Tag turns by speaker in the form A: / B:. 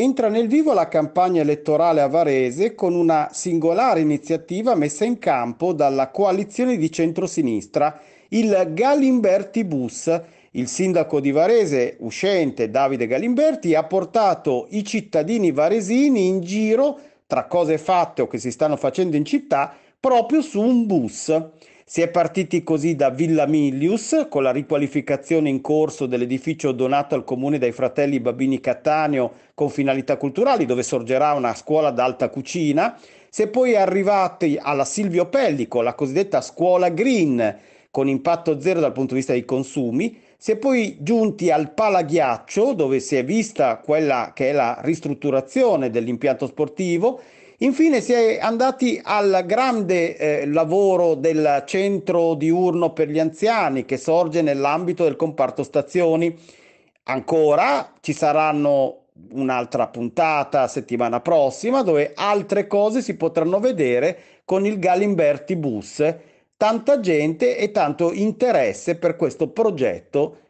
A: Entra nel vivo la campagna elettorale a Varese con una singolare iniziativa messa in campo dalla coalizione di centrosinistra, il Galimberti Bus. Il sindaco di Varese, uscente Davide Galimberti, ha portato i cittadini varesini in giro tra cose fatte o che si stanno facendo in città proprio su un bus. Si è partiti così da Villa Milius con la riqualificazione in corso dell'edificio donato al comune dai fratelli Babini Cattaneo con finalità culturali dove sorgerà una scuola d'alta cucina. Si è poi arrivati alla Silvio Pellico, la cosiddetta scuola green con impatto zero dal punto di vista dei consumi. Si è poi giunti al Palaghiaccio, dove si è vista quella che è la ristrutturazione dell'impianto sportivo Infine si è andati al grande eh, lavoro del centro diurno per gli anziani che sorge nell'ambito del comparto stazioni. Ancora ci saranno un'altra puntata settimana prossima dove altre cose si potranno vedere con il Galimberti Bus. Tanta gente e tanto interesse per questo progetto